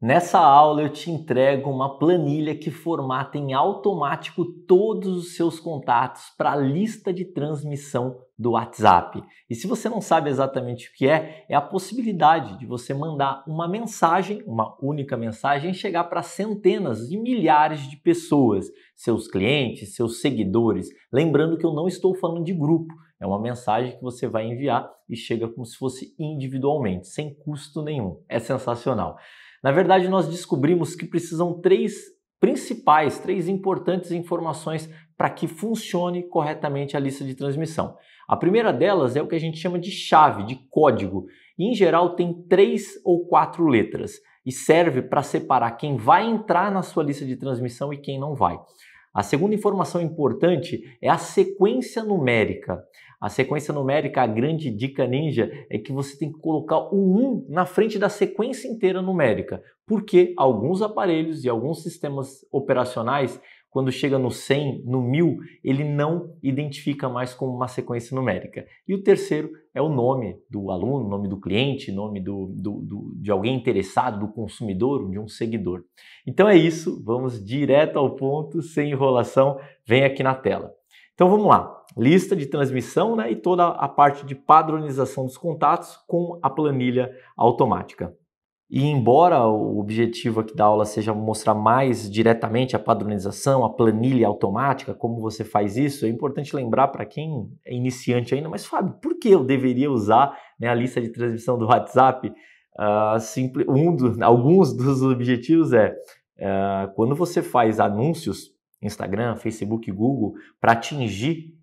Nessa aula eu te entrego uma planilha que formata em automático todos os seus contatos para a lista de transmissão do WhatsApp. E se você não sabe exatamente o que é, é a possibilidade de você mandar uma mensagem, uma única mensagem, chegar para centenas e milhares de pessoas, seus clientes, seus seguidores. Lembrando que eu não estou falando de grupo, é uma mensagem que você vai enviar e chega como se fosse individualmente, sem custo nenhum. É sensacional. Na verdade, nós descobrimos que precisam três principais, três importantes informações para que funcione corretamente a lista de transmissão. A primeira delas é o que a gente chama de chave, de código. E, em geral, tem três ou quatro letras e serve para separar quem vai entrar na sua lista de transmissão e quem não vai. A segunda informação importante é a sequência numérica. A sequência numérica, a grande dica ninja é que você tem que colocar o 1 na frente da sequência inteira numérica, porque alguns aparelhos e alguns sistemas operacionais quando chega no 100, no 1000, ele não identifica mais como uma sequência numérica. E o terceiro é o nome do aluno, nome do cliente, nome do, do, do, de alguém interessado, do consumidor, de um seguidor. Então é isso, vamos direto ao ponto, sem enrolação, vem aqui na tela. Então vamos lá, lista de transmissão né, e toda a parte de padronização dos contatos com a planilha automática. E embora o objetivo aqui da aula seja mostrar mais diretamente a padronização, a planilha automática, como você faz isso, é importante lembrar para quem é iniciante ainda, mas Fábio, por que eu deveria usar né, a lista de transmissão do WhatsApp? Uh, ah, simple, um do, alguns dos objetivos é uh, quando você faz anúncios, Instagram, Facebook, Google, para atingir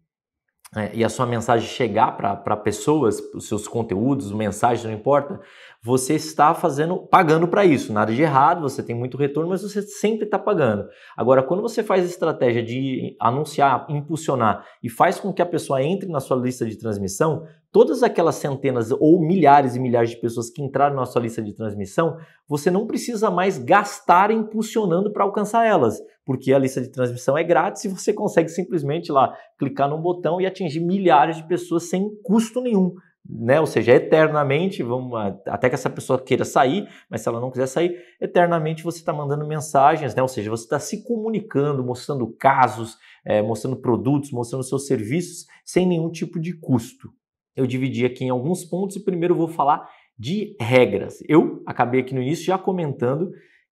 é, e a sua mensagem chegar para pessoas, os seus conteúdos, mensagens, não importa, você está fazendo, pagando para isso. Nada de errado, você tem muito retorno, mas você sempre está pagando. Agora, quando você faz a estratégia de anunciar, impulsionar e faz com que a pessoa entre na sua lista de transmissão, todas aquelas centenas ou milhares e milhares de pessoas que entraram na sua lista de transmissão, você não precisa mais gastar impulsionando para alcançar elas, porque a lista de transmissão é grátis e você consegue simplesmente lá clicar num botão e atingir milhares de pessoas sem custo nenhum né? Ou seja, eternamente, vamos até que essa pessoa queira sair, mas se ela não quiser sair, eternamente você está mandando mensagens, né? Ou seja, você está se comunicando, mostrando casos, é, mostrando produtos, mostrando seus serviços sem nenhum tipo de custo. Eu dividi aqui em alguns pontos e primeiro vou falar de regras. Eu acabei aqui no início já comentando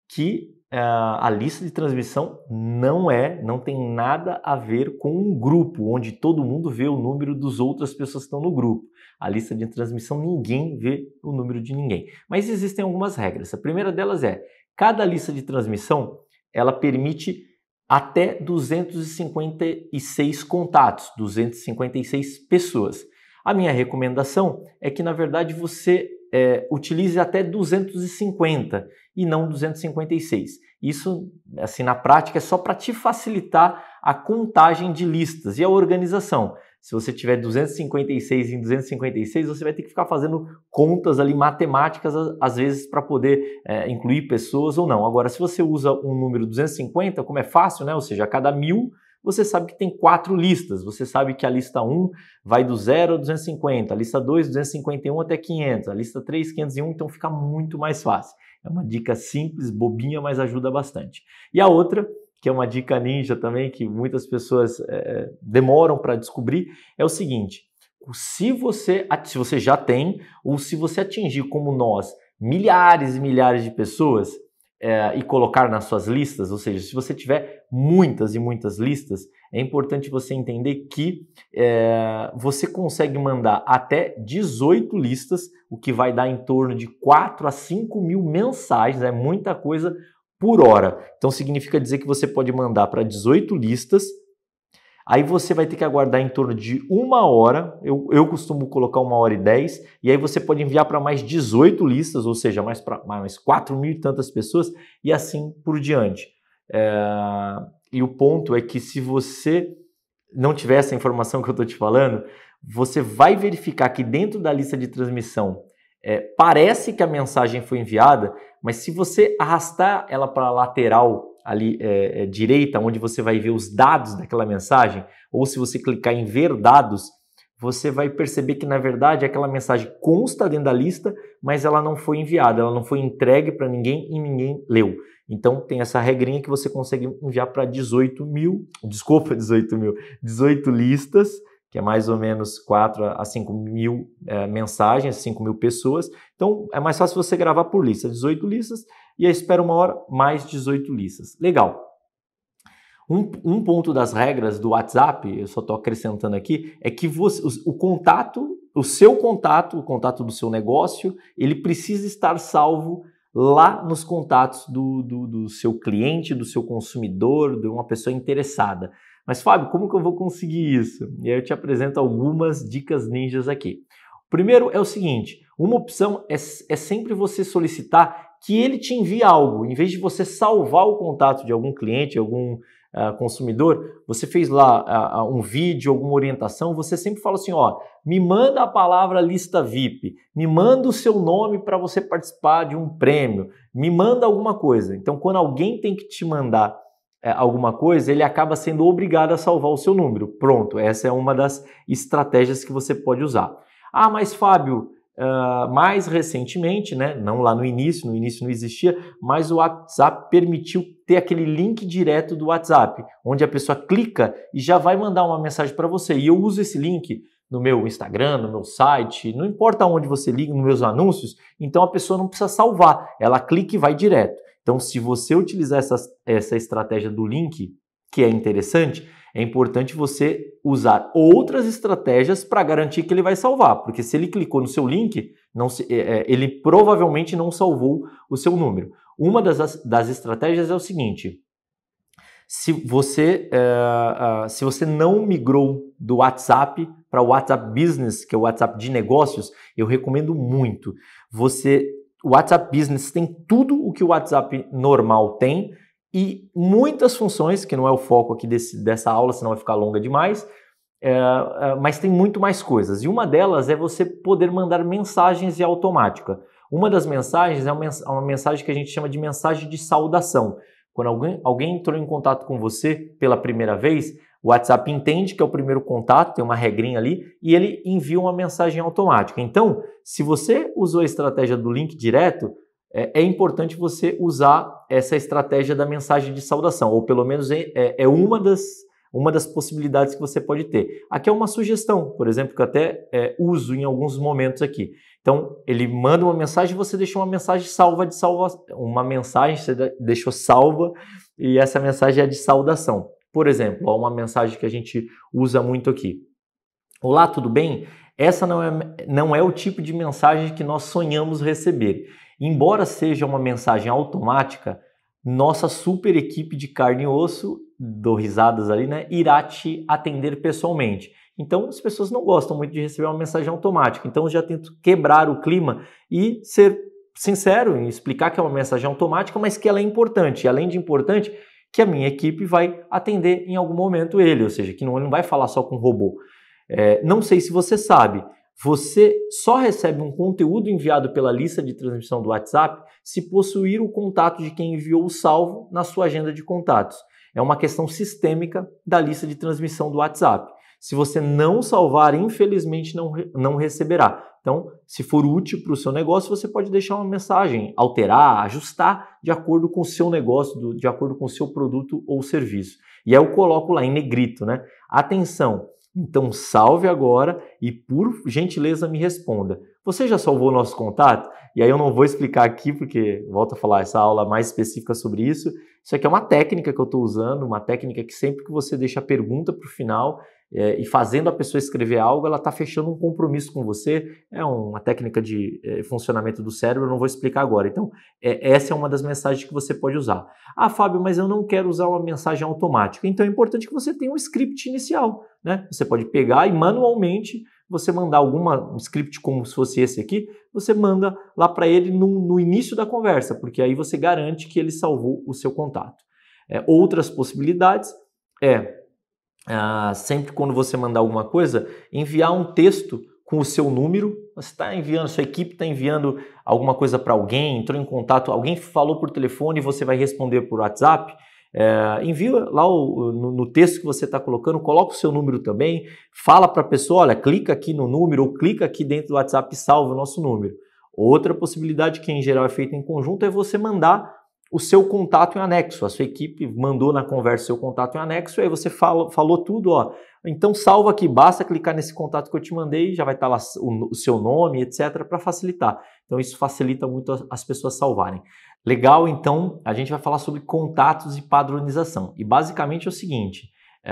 que Uh, a lista de transmissão não é, não tem nada a ver com um grupo onde todo mundo vê o número dos outras pessoas que estão no grupo a lista de transmissão, ninguém vê o número de ninguém. Mas existem algumas regras. A primeira delas é: cada lista de transmissão ela permite até 256 contatos, 256 pessoas. A minha recomendação é que, na verdade, você é, utilize até 250 e não 256. Isso, assim, na prática, é só para te facilitar a contagem de listas e a organização. Se você tiver 256 em 256, você vai ter que ficar fazendo contas ali matemáticas, às vezes, para poder é, incluir pessoas ou não. Agora, se você usa um número 250, como é fácil, né? Ou seja, a cada mil você sabe que tem quatro listas. Você sabe que a lista 1 vai do 0 a 250, a lista 2, 251 até 500, a lista 3, 501, então fica muito mais fácil. É uma dica simples, bobinha, mas ajuda bastante. E a outra que é uma dica ninja também que muitas pessoas é, demoram para descobrir, é o seguinte: se você, se você já tem, ou se você atingir como nós milhares e milhares de pessoas é, e colocar nas suas listas, ou seja, se você tiver muitas e muitas listas, é importante você entender que é, você consegue mandar até 18 listas, o que vai dar em torno de 4 a 5 mil mensagens, é muita coisa por hora. Então significa dizer que você pode mandar para 18 listas, aí você vai ter que aguardar em torno de uma hora, eu, eu costumo colocar uma hora e dez. e aí você pode enviar para mais 18 listas, ou seja, mais, para mais quatro mil e tantas pessoas, e assim por diante. É... E o ponto é que se você não tiver essa informação que eu estou te falando, você vai verificar que dentro da lista de transmissão é, parece que a mensagem foi enviada, mas se você arrastar ela para a lateral ali é, é, direita, onde você vai ver os dados daquela mensagem, ou se você clicar em ver dados, você vai perceber que na verdade aquela mensagem consta dentro da lista, mas ela não foi enviada, ela não foi entregue para ninguém e ninguém leu. Então tem essa regrinha que você consegue enviar para 18 mil, desculpa, 18 mil, 18 listas que é mais ou menos 4 a 5 mil é, mensagens, 5 mil pessoas. Então, é mais fácil você gravar por lista, 18 listas, e aí espera uma hora, mais 18 listas. Legal. Um, um ponto das regras do WhatsApp, eu só estou acrescentando aqui, é que você, o, o contato, o seu contato, o contato do seu negócio, ele precisa estar salvo lá nos contatos do, do, do seu cliente, do seu consumidor, de uma pessoa interessada. Mas Fábio, como que eu vou conseguir isso? E aí eu te apresento algumas dicas ninjas aqui. O primeiro é o seguinte, uma opção é, é sempre você solicitar que ele te envie algo, em vez de você salvar o contato de algum cliente, algum Uh, consumidor, você fez lá uh, um vídeo, alguma orientação, você sempre fala assim, ó, me manda a palavra lista VIP, me manda o seu nome para você participar de um prêmio, me manda alguma coisa. Então, quando alguém tem que te mandar é, alguma coisa, ele acaba sendo obrigado a salvar o seu número. Pronto, essa é uma das estratégias que você pode usar. Ah, mas Fábio, uh, mais recentemente, né, não lá no início, no início não existia, mas o WhatsApp permitiu ter aquele link direto do WhatsApp, onde a pessoa clica e já vai mandar uma mensagem para você. E eu uso esse link no meu Instagram, no meu site, não importa onde você liga, nos meus anúncios, então a pessoa não precisa salvar, ela clica e vai direto. Então, se você utilizar essa, essa estratégia do link, que é interessante, é importante você usar outras estratégias para garantir que ele vai salvar, porque se ele clicou no seu link, não se, é, é ele provavelmente não salvou o seu número. Uma das, das estratégias é o seguinte: se você, é, é, se você não migrou do WhatsApp para o WhatsApp Business, que é o WhatsApp de negócios, eu recomendo muito. Você, o WhatsApp Business tem tudo o que o WhatsApp normal tem e muitas funções, que não é o foco aqui desse, dessa aula, senão vai ficar longa demais, é, é, mas tem muito mais coisas. E uma delas é você poder mandar mensagens e automática. Uma das mensagens é, é uma mensagem que a gente chama de mensagem de saudação. Quando alguém, alguém entrou em contato com você pela primeira vez, o WhatsApp entende que é o primeiro contato, tem uma regrinha ali, e ele envia uma mensagem automática. Então, se você usou a estratégia do link direto, é, é importante você usar essa estratégia da mensagem de saudação, ou pelo menos é, é, é, uma, das, uma das possibilidades que você pode ter. Aqui é uma sugestão, por exemplo, que eu até é, uso em alguns momentos aqui. Então, ele manda uma mensagem, e você deixa uma mensagem salva de salvação, uma mensagem você deixou salva e essa mensagem é de saudação. Por exemplo, ó, uma mensagem que a gente usa muito aqui. Olá, tudo bem? Essa não é, não é o tipo de mensagem que nós sonhamos receber. Embora seja uma mensagem automática, nossa super equipe de carne e osso, do risadas ali, né, irá te atender pessoalmente. Então, as pessoas não gostam muito de receber uma mensagem automática. Então, eu já tento quebrar o clima e ser sincero em explicar que é uma mensagem automática, mas que ela é importante. E, além de importante, que a minha equipe vai atender em algum momento ele, ou seja, que não, ele não vai falar só com o robô. É, não sei se você sabe, você só recebe um conteúdo enviado pela lista de transmissão do WhatsApp se possuir o contato de quem enviou o salvo na sua agenda de contatos. É uma questão sistêmica da lista de transmissão do WhatsApp. Se você não salvar, infelizmente não, não receberá. Então, se for útil para o seu negócio, você pode deixar uma mensagem, alterar, ajustar de acordo com o seu negócio, de acordo com o seu produto ou serviço. E aí eu coloco lá em negrito, né? Atenção! Então salve agora e por gentileza me responda. Você já salvou o nosso contato? E aí eu não vou explicar aqui porque volta a falar essa aula mais específica sobre isso. Isso aqui é uma técnica que eu estou usando, uma técnica que sempre que você deixa a pergunta para o final, é, e fazendo a pessoa escrever algo, ela está fechando um compromisso com você. É uma técnica de é, funcionamento do cérebro, eu não vou explicar agora. Então, é, essa é uma das mensagens que você pode usar. Ah, Fábio, mas eu não quero usar uma mensagem automática. Então, é importante que você tenha um script inicial. Né? Você pode pegar e manualmente você mandar algum um script como se fosse esse aqui, você manda lá para ele no, no início da conversa, porque aí você garante que ele salvou o seu contato. É, outras possibilidades é ah, sempre quando você mandar alguma coisa, enviar um texto com o seu número. Você está enviando, sua equipe está enviando alguma coisa para alguém, entrou em contato, alguém falou por telefone e você vai responder por WhatsApp. É, envia lá o, no, no, texto que você está colocando, coloca o seu número também, fala para a pessoa, olha, clica aqui no número ou clica aqui dentro do WhatsApp e salva o nosso número. Outra possibilidade que em geral é feita em conjunto é você mandar o seu contato em anexo. A sua equipe mandou na conversa seu contato em anexo, aí você fala, falou tudo, ó. Então salva aqui, basta clicar nesse contato que eu te mandei, já vai estar lá o, o seu nome, etc, para facilitar. Então isso facilita muito as pessoas salvarem. Legal, então a gente vai falar sobre contatos e padronização. E basicamente é o seguinte: é,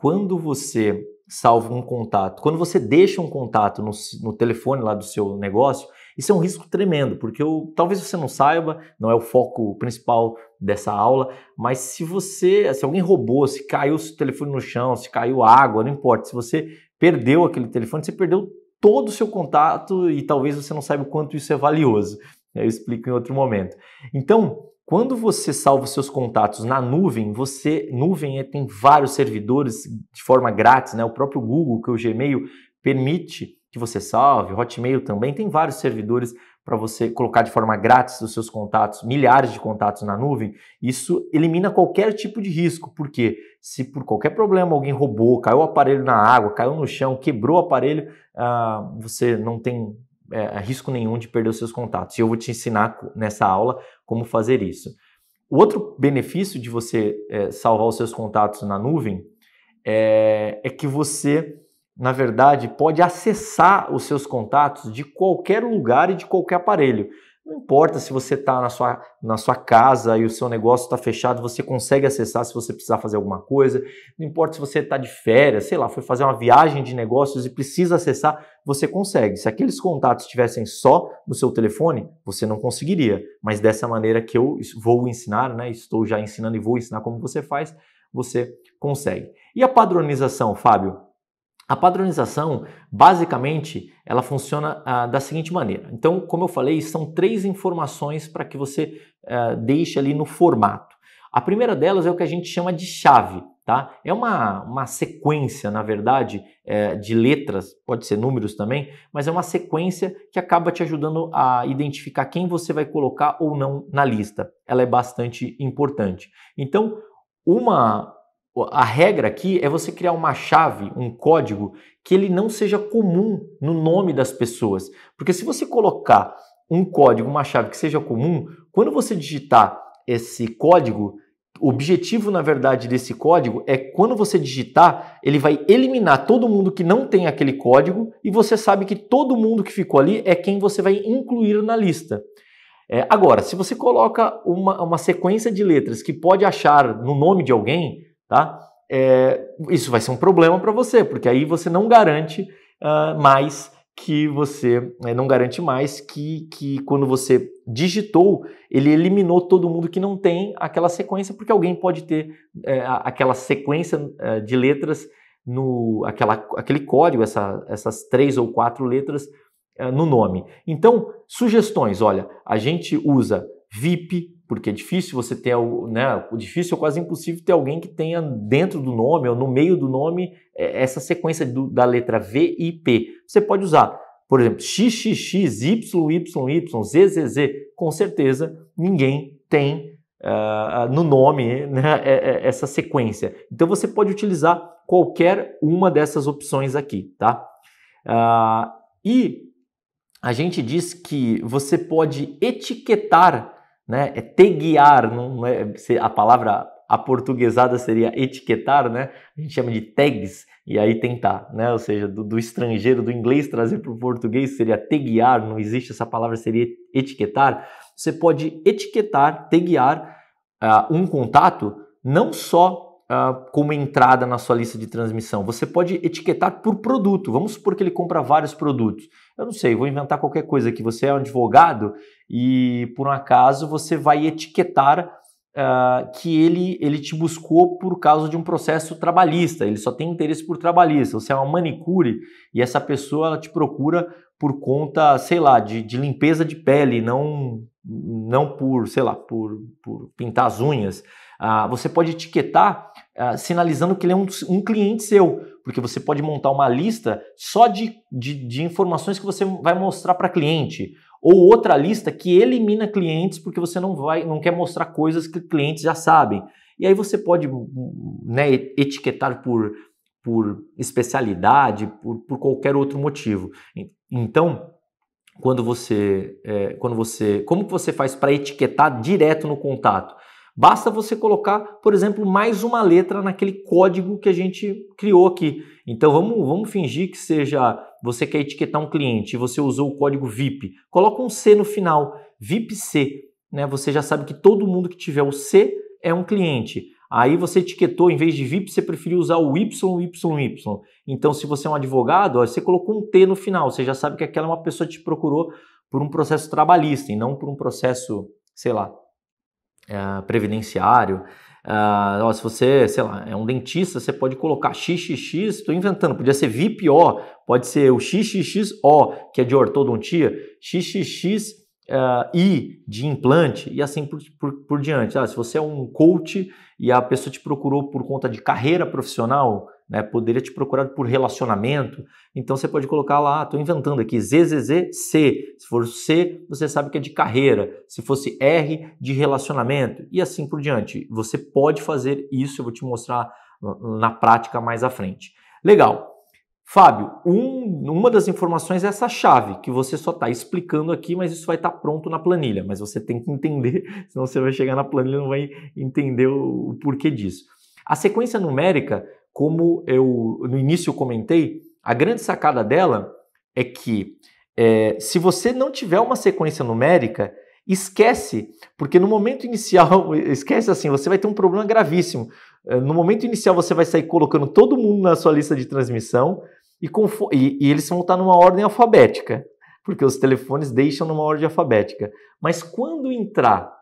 quando você salva um contato, quando você deixa um contato no, no telefone lá do seu negócio, isso é um risco tremendo, porque eu, talvez você não saiba, não é o foco principal dessa aula, mas se você, se alguém roubou, se caiu o telefone no chão, se caiu água, não importa, se você perdeu aquele telefone, você perdeu todo o seu contato e talvez você não saiba o quanto isso é valioso. Eu explico em outro momento. Então, quando você salva seus contatos na nuvem, você nuvem é, tem vários servidores de forma grátis, né? O próprio Google, que é o Gmail permite que você salve, Hotmail também, tem vários servidores para você colocar de forma grátis os seus contatos, milhares de contatos na nuvem. Isso elimina qualquer tipo de risco, porque se por qualquer problema alguém roubou, caiu o aparelho na água, caiu no chão, quebrou o aparelho, ah, você não tem é, risco nenhum de perder os seus contatos. E eu vou te ensinar nessa aula como fazer isso. O outro benefício de você é, salvar os seus contatos na nuvem é, é que você na verdade, pode acessar os seus contatos de qualquer lugar e de qualquer aparelho. Não importa se você está na sua, na sua casa e o seu negócio está fechado, você consegue acessar se você precisar fazer alguma coisa. Não importa se você está de férias, sei lá, foi fazer uma viagem de negócios e precisa acessar, você consegue. Se aqueles contatos estivessem só no seu telefone, você não conseguiria. Mas dessa maneira que eu vou ensinar, né? Estou já ensinando e vou ensinar como você faz, você consegue. E a padronização, Fábio? A padronização, basicamente, ela funciona ah, da seguinte maneira. Então, como eu falei, são três informações para que você ah, deixe ali no formato. A primeira delas é o que a gente chama de chave, tá? É uma, uma sequência, na verdade, é, de letras, pode ser números também, mas é uma sequência que acaba te ajudando a identificar quem você vai colocar ou não na lista. Ela é bastante importante. Então, uma a regra aqui é você criar uma chave, um código que ele não seja comum no nome das pessoas. Porque se você colocar um código, uma chave que seja comum, quando você digitar esse código, o objetivo, na verdade, desse código é quando você digitar, ele vai eliminar todo mundo que não tem aquele código e você sabe que todo mundo que ficou ali é quem você vai incluir na lista. É, agora, se você coloca uma, uma sequência de letras que pode achar no nome de alguém, tá? É, isso vai ser um problema para você, porque aí você não garante uh, mais que você né, não garante mais que, que quando você digitou, ele eliminou todo mundo que não tem aquela sequência, porque alguém pode ter é, aquela sequência é, de letras no aquela, aquele código, essa, essas três ou quatro letras é, no nome. Então, sugestões, olha, a gente usa VIP, porque é difícil você ter, né, difícil ou quase impossível ter alguém que tenha dentro do nome ou no meio do nome é, essa sequência do, da letra V e P. Você pode usar, por exemplo, XXX, YYY, ZZZ. Com certeza ninguém tem uh, no nome né, é, é, essa sequência. Então você pode utilizar qualquer uma dessas opções aqui, tá? Uh, e a gente diz que você pode etiquetar né? É guiar, não é, a palavra a portuguesada seria etiquetar, né? A gente chama de tags e aí tentar, né? Ou seja, do, do estrangeiro, do inglês trazer para o português seria guiar. não existe essa palavra, seria etiquetar. Você pode etiquetar, guiar uh, um contato não só ah, como entrada na sua lista de transmissão. Você pode etiquetar por produto. Vamos supor que ele compra vários produtos. Eu não sei, vou inventar qualquer coisa aqui. você é um advogado e por um acaso você vai etiquetar uh, que ele, ele te buscou por causa de um processo trabalhista. Ele só tem interesse por trabalhista. Você é uma manicure e essa pessoa ela te procura por conta, sei lá, de, de limpeza de pele, não não por, sei lá, por, por pintar as unhas. Ah, você pode etiquetar ah, sinalizando que ele é um, um, cliente seu, porque você pode montar uma lista só de, de, de informações que você vai mostrar para cliente, ou outra lista que elimina clientes porque você não vai, não quer mostrar coisas que clientes já sabem. E aí você pode hum, hum, né, etiquetar por, por especialidade, por, por qualquer outro motivo. Então, quando você, é, quando você, como que você faz para etiquetar direto no contato? Basta você colocar, por exemplo, mais uma letra naquele código que a gente criou aqui. Então vamos, vamos fingir que seja você quer etiquetar um cliente e você usou o código VIP. Coloca um C no final, C Né? Você já sabe que todo mundo que tiver o C é um cliente. Aí você etiquetou, em vez de VIP, você preferiu usar o YYY. Então, se você é um advogado, ó, você colocou um T no final, você já sabe que aquela é uma pessoa que te procurou por um processo trabalhista e não por um processo, sei lá, é, previdenciário. Uh, ó, se você, sei lá, é um dentista, você pode colocar XXX, estou inventando, podia ser VIPO, pode ser o XXXO, que é de ortodontia, xxxi é, uh, de implante e assim por, por, por diante. Ah, se você é um coach e a pessoa te procurou por conta de carreira profissional, né? Poderia te procurar por relacionamento. Então você pode colocar lá, estou ah, inventando aqui, ZZZC. Se for C, você sabe que é de carreira. Se fosse R, de relacionamento. E assim por diante. Você pode fazer isso, eu vou te mostrar na prática mais à frente. Legal. Fábio, um, uma das informações é essa chave, que você só está explicando aqui, mas isso vai estar tá pronto na planilha. Mas você tem que entender, senão você vai chegar na planilha e não vai entender o, o porquê disso. A sequência numérica como eu no início comentei, a grande sacada dela é que é, se você não tiver uma sequência numérica, esquece, porque no momento inicial, esquece assim, você vai ter um problema gravíssimo. É, no momento inicial, você vai sair colocando todo mundo na sua lista de transmissão e, e, e eles vão estar numa ordem alfabética, porque os telefones deixam numa ordem alfabética. Mas quando entrar,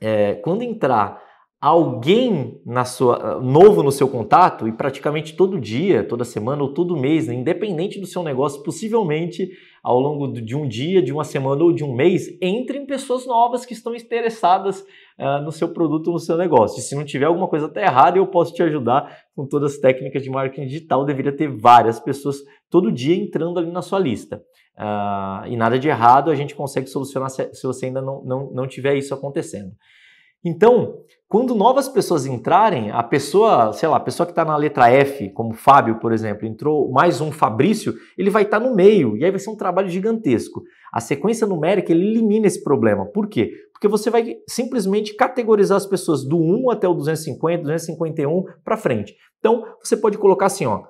é, quando entrar alguém na sua, novo no seu contato e praticamente todo dia, toda semana ou todo mês, né? independente do seu negócio, possivelmente ao longo de um dia, de uma semana ou de um mês, entrem pessoas novas que estão interessadas uh, no seu produto, no seu negócio. E se não tiver alguma coisa até tá errada, eu posso te ajudar com todas as técnicas de marketing digital. Deveria ter várias pessoas todo dia entrando ali na sua lista. Uh, e nada de errado, a gente consegue solucionar se, se você ainda não, não, não tiver isso acontecendo. Então, quando novas pessoas entrarem, a pessoa, sei lá, a pessoa que está na letra F, como Fábio, por exemplo, entrou mais um Fabrício, ele vai estar tá no meio e aí vai ser um trabalho gigantesco. A sequência numérica ele elimina esse problema. Por quê? Porque você vai simplesmente categorizar as pessoas do 1 até o 250, 251 para frente. Então, você pode colocar assim, ó,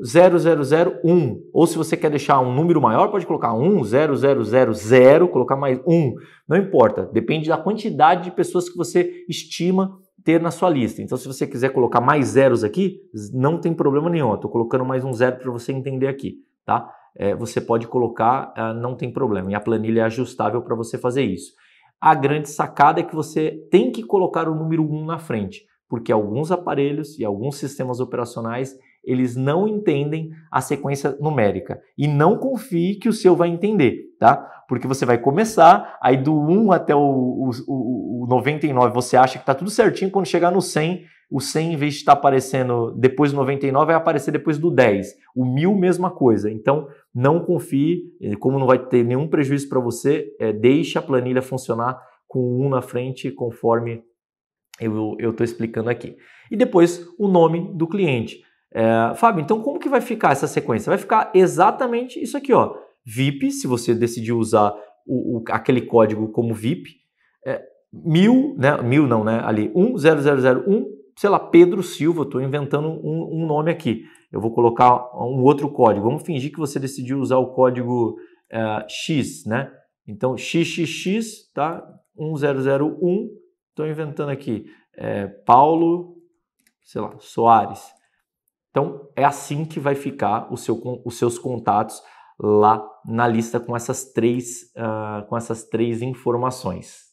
10001. Ou se você quer deixar um número maior, pode colocar 10000, colocar mais um Não importa, depende da quantidade de pessoas que você estima ter na sua lista. Então, se você quiser colocar mais zeros aqui, não tem problema nenhum. Estou colocando mais um zero para você entender aqui, tá? É, você pode colocar, ah, não tem problema. E a planilha é ajustável para você fazer isso. A grande sacada é que você tem que colocar o número 1 na frente, porque alguns aparelhos e alguns sistemas operacionais eles não entendem a sequência numérica. E não confie que o seu vai entender, tá? Porque você vai começar, aí do 1 até o, o, o 99 você acha que tá tudo certinho, quando chegar no 100, o 100 em vez de estar tá aparecendo depois do 99, vai aparecer depois do 10. O 1000, mesma coisa. Então, não confie, eh, como não vai ter nenhum prejuízo para você, é, eh, deixe a planilha funcionar com o 1 na frente, conforme eu estou explicando aqui. E depois o nome do cliente. É, Fábio, então como que vai ficar essa sequência? Vai ficar exatamente isso aqui, ó. VIP, se você decidiu usar o, o, aquele código como VIP, é, mil, né? Mil não, né? Ali, 10001, sei lá, Pedro Silva, estou inventando um, um, nome aqui. Eu vou colocar um outro código. Vamos fingir que você decidiu usar o código é, X, né? Então, XXX, tá? 1001, estou inventando aqui. É, Paulo, sei lá, Soares. Então, é assim que vai ficar seu, os seus contatos lá na lista com essas três, uh, com essas três informações.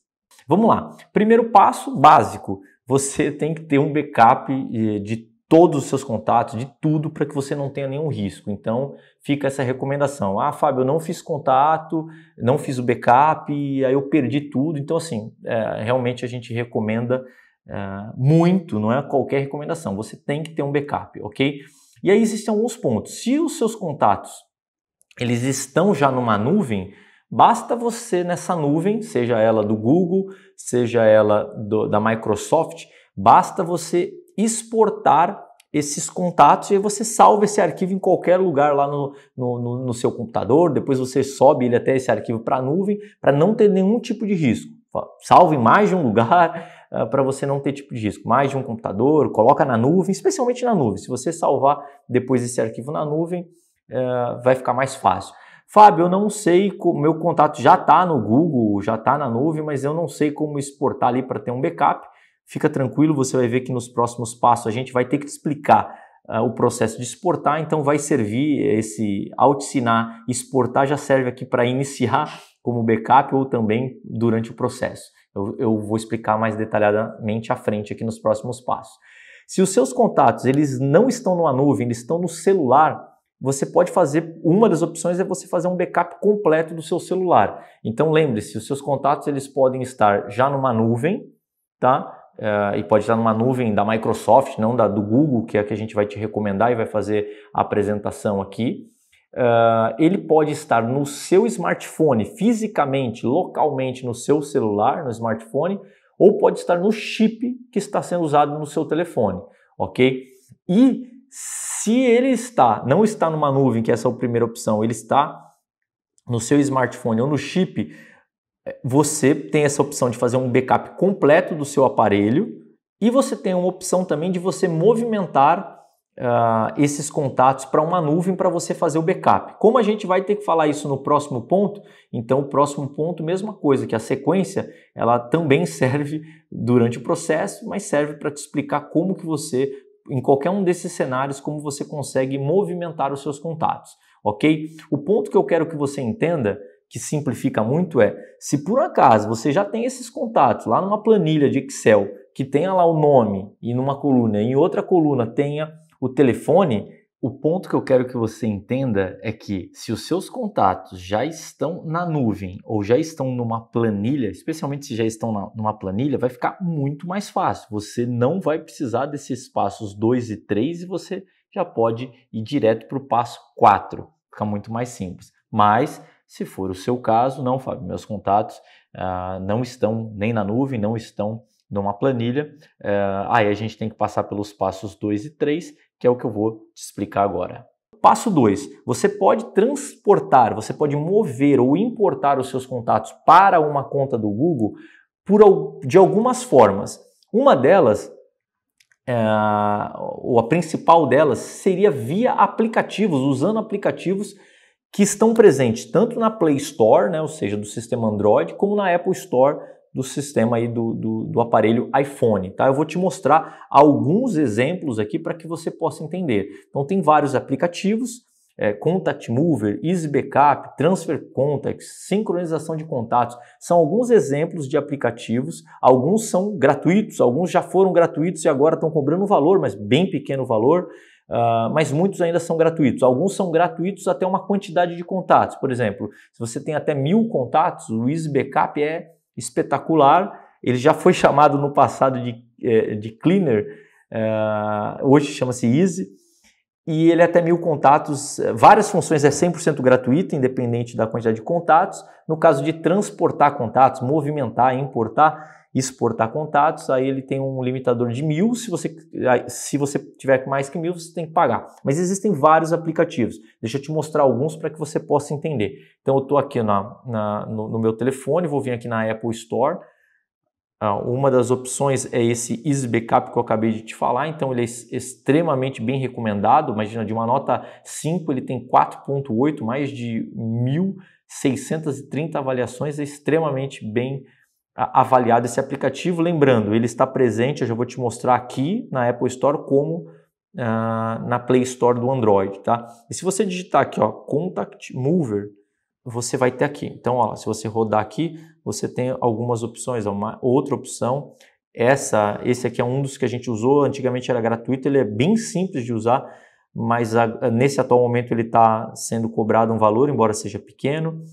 Vamos lá. Primeiro passo básico: você tem que ter um backup de todos os seus contatos, de tudo, para que você não tenha nenhum risco. Então, fica essa recomendação. Ah, Fábio, eu não fiz contato, não fiz o backup, aí eu perdi tudo. Então, assim, é, realmente a gente recomenda ah, muito, não é qualquer recomendação. Você tem que ter um backup, ok? E aí existem alguns pontos. Se os seus contatos eles estão já numa nuvem, basta você nessa nuvem, seja ela do Google, seja ela do, da Microsoft, basta você exportar esses contatos e aí você salva esse arquivo em qualquer lugar lá no, no, no, no seu computador, depois você sobe ele até esse arquivo para a nuvem para não ter nenhum tipo de risco. Salve em mais de um lugar, ah, para você não ter tipo de risco. Mais de um computador, coloca na nuvem, especialmente na nuvem. Se você salvar depois esse arquivo na nuvem, eh, vai ficar mais fácil. Fábio, eu não sei, como, meu contato já está no Google, já está na nuvem, mas eu não sei como exportar ali para ter um backup. Fica tranquilo, você vai ver que nos próximos passos a gente vai ter que explicar uh, o processo de exportar, então vai servir esse Altissinar exportar já serve aqui para iniciar como backup ou também durante o processo. Eu, eu vou explicar mais detalhadamente à frente aqui nos próximos passos. Se os seus contatos eles não estão numa nuvem, eles estão no celular, você pode fazer uma das opções é você fazer um backup completo do seu celular. Então lembre-se, os seus contatos eles podem estar já numa nuvem, tá? Uh, e pode estar numa nuvem da Microsoft, não da do Google, que é a que a gente vai te recomendar e vai fazer a apresentação aqui. Uh, ele pode estar no seu smartphone, fisicamente, localmente no seu celular, no smartphone, ou pode estar no chip que está sendo usado no seu telefone, ok? E se ele está, não está numa nuvem, que essa é a primeira opção, ele está no seu smartphone ou no chip, eh, você tem essa opção de fazer um backup completo do seu aparelho e você tem uma opção também de você movimentar uh, esses contatos para uma nuvem para você fazer o backup. Como a gente vai ter que falar isso no próximo ponto, então o próximo ponto, mesma coisa, que a sequência ela também serve durante o processo, mas serve para te explicar como que você, em qualquer um desses cenários, como você consegue movimentar os seus contatos, ok? O ponto que eu quero que você entenda que simplifica muito é, se por acaso você já tem esses contatos lá numa planilha de Excel que tenha lá o nome e numa coluna, e em outra coluna tenha o telefone, o ponto que eu quero que você entenda é que se os seus contatos já estão na nuvem ou já estão numa planilha, especialmente se já estão na, numa planilha, vai ficar muito mais fácil. Você não vai precisar desses passos 2 e 3 e você já pode ir direto para o passo 4. Fica muito mais simples. Mas se for o seu caso, não, Fábio, meus contatos uh, não estão nem na nuvem, não estão numa planilha. Uh, aí a gente tem que passar pelos passos 2 e 3 que é o que eu vou te explicar agora. Passo 2. Você pode transportar, você pode mover ou importar os seus contatos para uma conta do Google por, de algumas formas. Uma delas, é, ou a principal delas, seria via aplicativos, usando aplicativos que estão presentes tanto na Play Store, né, ou seja, do sistema Android, como na Apple Store do sistema aí do, do, do, aparelho iPhone, tá? Eu vou te mostrar alguns exemplos aqui para que você possa entender. Então tem vários aplicativos, é, Contact Mover, Easy Backup, Transfer Contacts, sincronização de contatos, são alguns exemplos de aplicativos. Alguns são gratuitos, alguns já foram gratuitos e agora estão cobrando valor, mas bem pequeno valor. Uh, mas muitos ainda são gratuitos. Alguns são gratuitos até uma quantidade de contatos. Por exemplo, se você tem até mil contatos, o Easy Backup é espetacular. Ele já foi chamado no passado de, eh, de Cleaner, eh, hoje chama-se Easy. E ele é até mil contatos, eh, várias funções é 100% gratuita, independente da quantidade de contatos. No caso de transportar contatos, movimentar, importar, exportar contatos, aí ele tem um limitador de mil, se você, se você tiver mais que mil, você tem que pagar. Mas existem vários aplicativos, deixa eu te mostrar alguns para que você possa entender. Então eu estou aqui na, na no, no, meu telefone, vou vir aqui na Apple Store, ah, uma das opções é esse Easy Backup que eu acabei de te falar, então ele é extremamente bem recomendado, imagina, de uma nota 5 ele tem 4.8, mais de 1.630 avaliações, é extremamente bem recomendado avaliado esse aplicativo. Lembrando, ele está presente, eu já vou te mostrar aqui na Apple Store como uh, na Play Store do Android, tá? E se você digitar aqui, ó, Contact Mover, você vai ter aqui. Então, ó, se você rodar aqui, você tem algumas opções, é uma outra opção. Essa, esse aqui é um dos que a gente usou. Antigamente era gratuito, ele é bem simples de usar, mas a, nesse atual momento ele está sendo cobrado um valor, embora seja pequeno.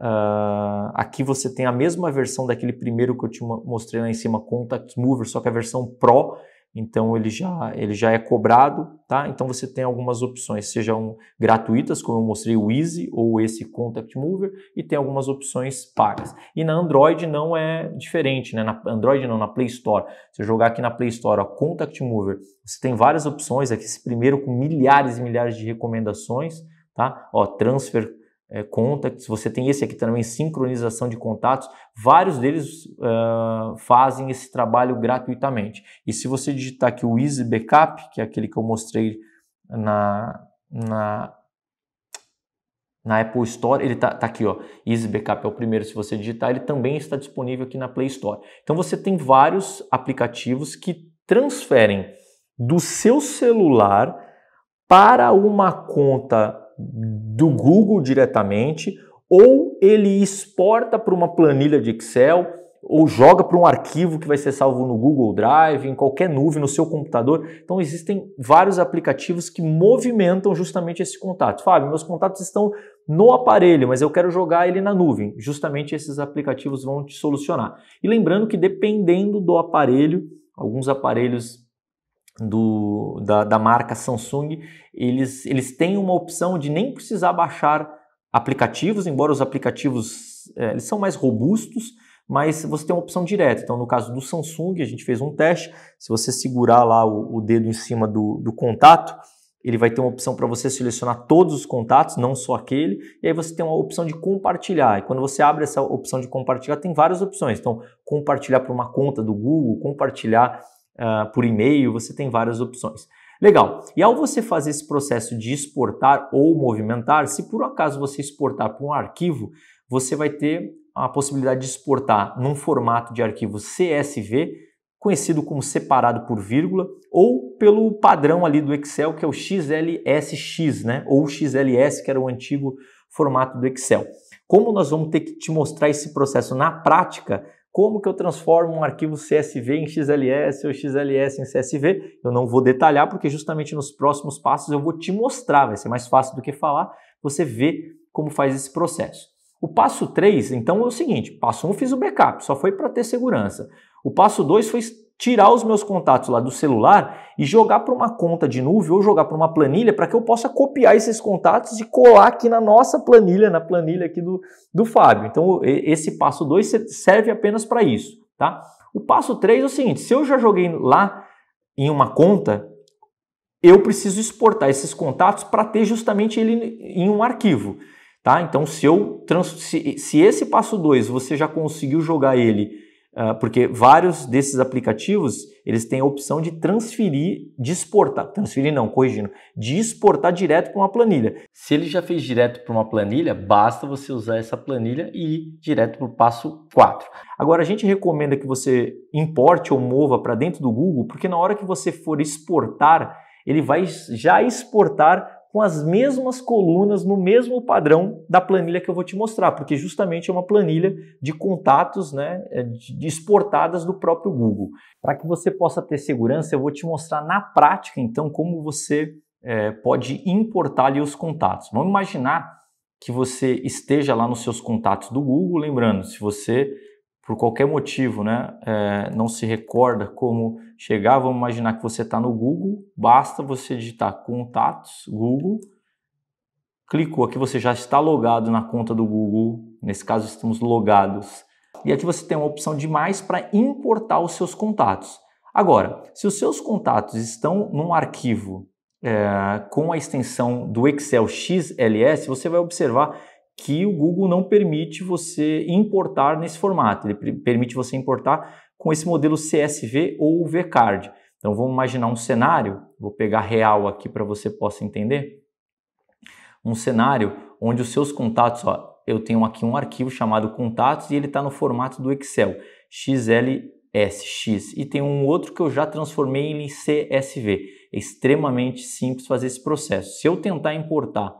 Uh, aqui você tem a mesma versão daquele primeiro que eu te mostrei lá em cima, Contact Mover, só que a versão Pro, então ele já, ele já é cobrado, tá? Então você tem algumas opções, sejam gratuitas, como eu mostrei o Easy ou esse Contact Mover, e tem algumas opções pagas. E na Android não é diferente, né? Na Android não, na Play Store. Se eu jogar aqui na Play Store, ó, Contact Mover, você tem várias opções, aqui esse primeiro com milhares e milhares de recomendações, tá? Ó, transfer é, contacts, você tem esse aqui também, sincronização de contatos. Vários deles uh, fazem esse trabalho gratuitamente. E se você digitar aqui o Easy Backup, que é aquele que eu mostrei na, na, na Apple Store, ele está tá aqui, ó. Easy Backup é o primeiro, se você digitar, ele também está disponível aqui na Play Store. Então você tem vários aplicativos que transferem do seu celular para uma conta do Google diretamente, ou ele exporta para uma planilha de Excel, ou joga para um arquivo que vai ser salvo no Google Drive, em qualquer nuvem, no seu computador. Então existem vários aplicativos que movimentam justamente esse contato. Fábio, meus contatos estão no aparelho, mas eu quero jogar ele na nuvem. Justamente esses aplicativos vão te solucionar. E lembrando que dependendo do aparelho, alguns aparelhos do, da, da, marca Samsung, eles, eles têm uma opção de nem precisar baixar aplicativos, embora os aplicativos é, eles são mais robustos, mas você tem uma opção direta. Então, no caso do Samsung, a gente fez um teste, se você segurar lá o, o dedo em cima do, do contato, ele vai ter uma opção para você selecionar todos os contatos, não só aquele, e aí você tem uma opção de compartilhar. E quando você abre essa opção de compartilhar, tem várias opções. Então, compartilhar para uma conta do Google, compartilhar uh, por e-mail, você tem várias opções. Legal. E ao você fazer esse processo de exportar ou movimentar, se por acaso você exportar para um arquivo, você vai ter a possibilidade de exportar num formato de arquivo CSV, conhecido como separado por vírgula, ou pelo padrão ali do Excel, que é o XLSX, né? Ou XLS, que era o antigo formato do Excel. Como nós vamos ter que te mostrar esse processo na prática, como que eu transformo um arquivo CSV em XLS ou XLS em CSV? Eu não vou detalhar, porque justamente nos próximos passos eu vou te mostrar, vai ser mais fácil do que falar, você vê como faz esse processo. O passo 3, então, é o seguinte: passo 1 um, fiz o backup, só foi para ter segurança. O passo 2 foi tirar os meus contatos lá do celular e jogar para uma conta de nuvem ou jogar para uma planilha para que eu possa copiar esses contatos e colar aqui na nossa planilha, na planilha aqui do, do Fábio. Então, esse passo 2 serve apenas para isso, tá? O passo 3 é o seguinte, se eu já joguei lá em uma conta, eu preciso exportar esses contatos para ter justamente ele em um arquivo. Tá? Então, se, eu se, se esse passo 2 você já conseguiu jogar ele ah, porque vários desses aplicativos eles têm a opção de transferir, de exportar, transferir não, corrigindo, de exportar direto para uma planilha. Se ele já fez direto para uma planilha, basta você usar essa planilha e ir direto para o passo 4. Agora a gente recomenda que você importe ou mova para dentro do Google, porque na hora que você for exportar, ele vai já exportar com as mesmas colunas no mesmo padrão da planilha que eu vou te mostrar, porque justamente é uma planilha de contatos né, é, de exportadas do próprio Google. Para que você possa ter segurança, eu vou te mostrar na prática, então, como você é, pode importar ali os contatos. Vamos imaginar que você esteja lá nos seus contatos do Google, lembrando, se você, por qualquer motivo, né, é, não se recorda como chegar, vamos imaginar que você está no Google, basta você digitar contatos Google, clicou aqui, você já está logado na conta do Google, nesse caso estamos logados. E aqui você tem uma opção de mais para importar os seus contatos. Agora, se os seus contatos estão num arquivo é, com a extensão do Excel XLS, você vai observar que o Google não permite você importar nesse formato. Ele permite você importar com esse modelo CSV ou VCard. Então vamos imaginar um cenário, vou pegar real aqui para você possa entender. Um cenário onde os seus contatos, ó, eu tenho aqui um arquivo chamado contatos e ele está no formato do Excel, XLSX. E tem um outro que eu já transformei em CSV. É extremamente simples fazer esse processo. Se eu tentar importar,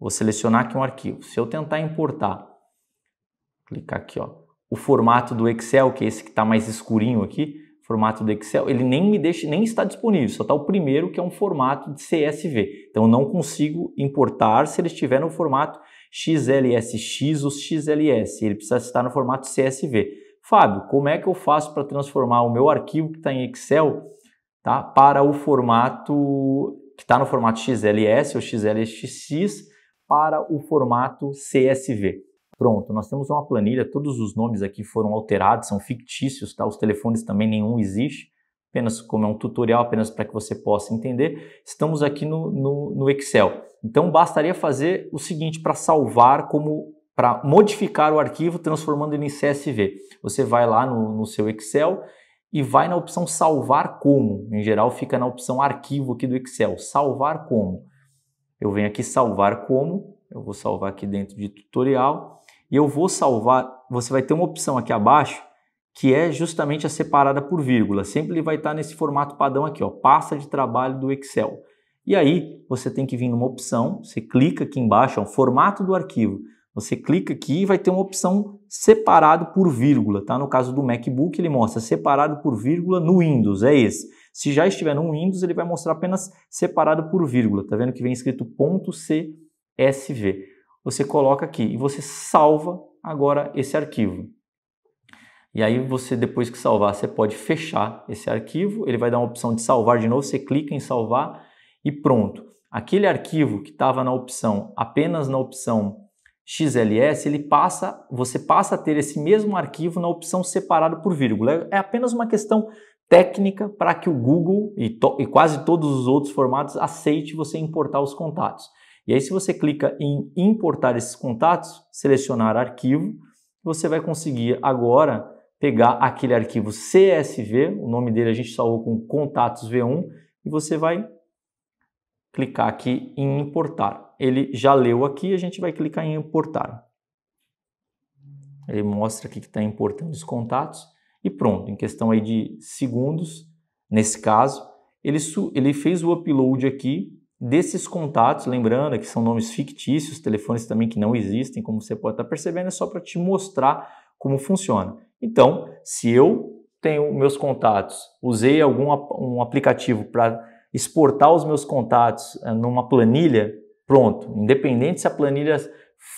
vou selecionar aqui um arquivo. Se eu tentar importar, clicar aqui, ó, o formato do Excel, que é esse que está mais escurinho aqui, formato do Excel, ele nem me deixa, nem está disponível, só está o primeiro que é um formato de CSV. Então eu não consigo importar se ele estiver no formato XLSX ou XLS, ele precisa estar no formato CSV. Fábio, como é que eu faço para transformar o meu arquivo que está em Excel tá, para o formato que está no formato XLS ou XLSX para o formato CSV? Pronto, nós temos uma planilha, todos os nomes aqui foram alterados, são fictícios, tá? Os telefones também nenhum existe, apenas como é um tutorial, apenas para que você possa entender. Estamos aqui no, no, no Excel. Então bastaria fazer o seguinte para salvar como para modificar o arquivo transformando ele em CSV. Você vai lá no, no seu Excel e vai na opção salvar como. Em geral fica na opção arquivo aqui do Excel, salvar como. Eu venho aqui salvar como, eu vou salvar aqui dentro de tutorial e eu vou salvar, você vai ter uma opção aqui abaixo que é justamente a separada por vírgula. Sempre ele vai estar nesse formato padrão aqui, ó, pasta de trabalho do Excel. E aí você tem que vir numa opção, você clica aqui embaixo, ó, formato do arquivo. Você clica aqui e vai ter uma opção separado por vírgula, tá? No caso do MacBook, ele mostra separado por vírgula no Windows, é esse. Se já estiver no Windows, ele vai mostrar apenas separado por vírgula, tá vendo que vem escrito .csv você coloca aqui e você salva agora esse arquivo. E aí você, depois que salvar, você pode fechar esse arquivo, ele vai dar uma opção de salvar de novo, você clica em salvar e pronto. Aquele arquivo que estava na opção, apenas na opção XLS, ele passa, você passa a ter esse mesmo arquivo na opção separado por vírgula. É apenas uma questão técnica para que o Google e, e quase todos os outros formatos aceite você importar os contatos. E aí, se você clica em importar esses contatos, selecionar arquivo, você vai conseguir agora pegar aquele arquivo CSV, o nome dele a gente salvou com contatos V1, e você vai clicar aqui em importar. Ele já leu aqui, a gente vai clicar em importar. Ele mostra aqui que está importando os contatos e pronto, em questão aí de segundos, nesse caso, ele, ele fez o upload aqui Desses contatos, lembrando que são nomes fictícios, telefones também que não existem, como você pode estar percebendo, é só para te mostrar como funciona. Então, se eu tenho meus contatos, usei algum um aplicativo para exportar os meus contatos eh, numa planilha, pronto. Independente se a planilha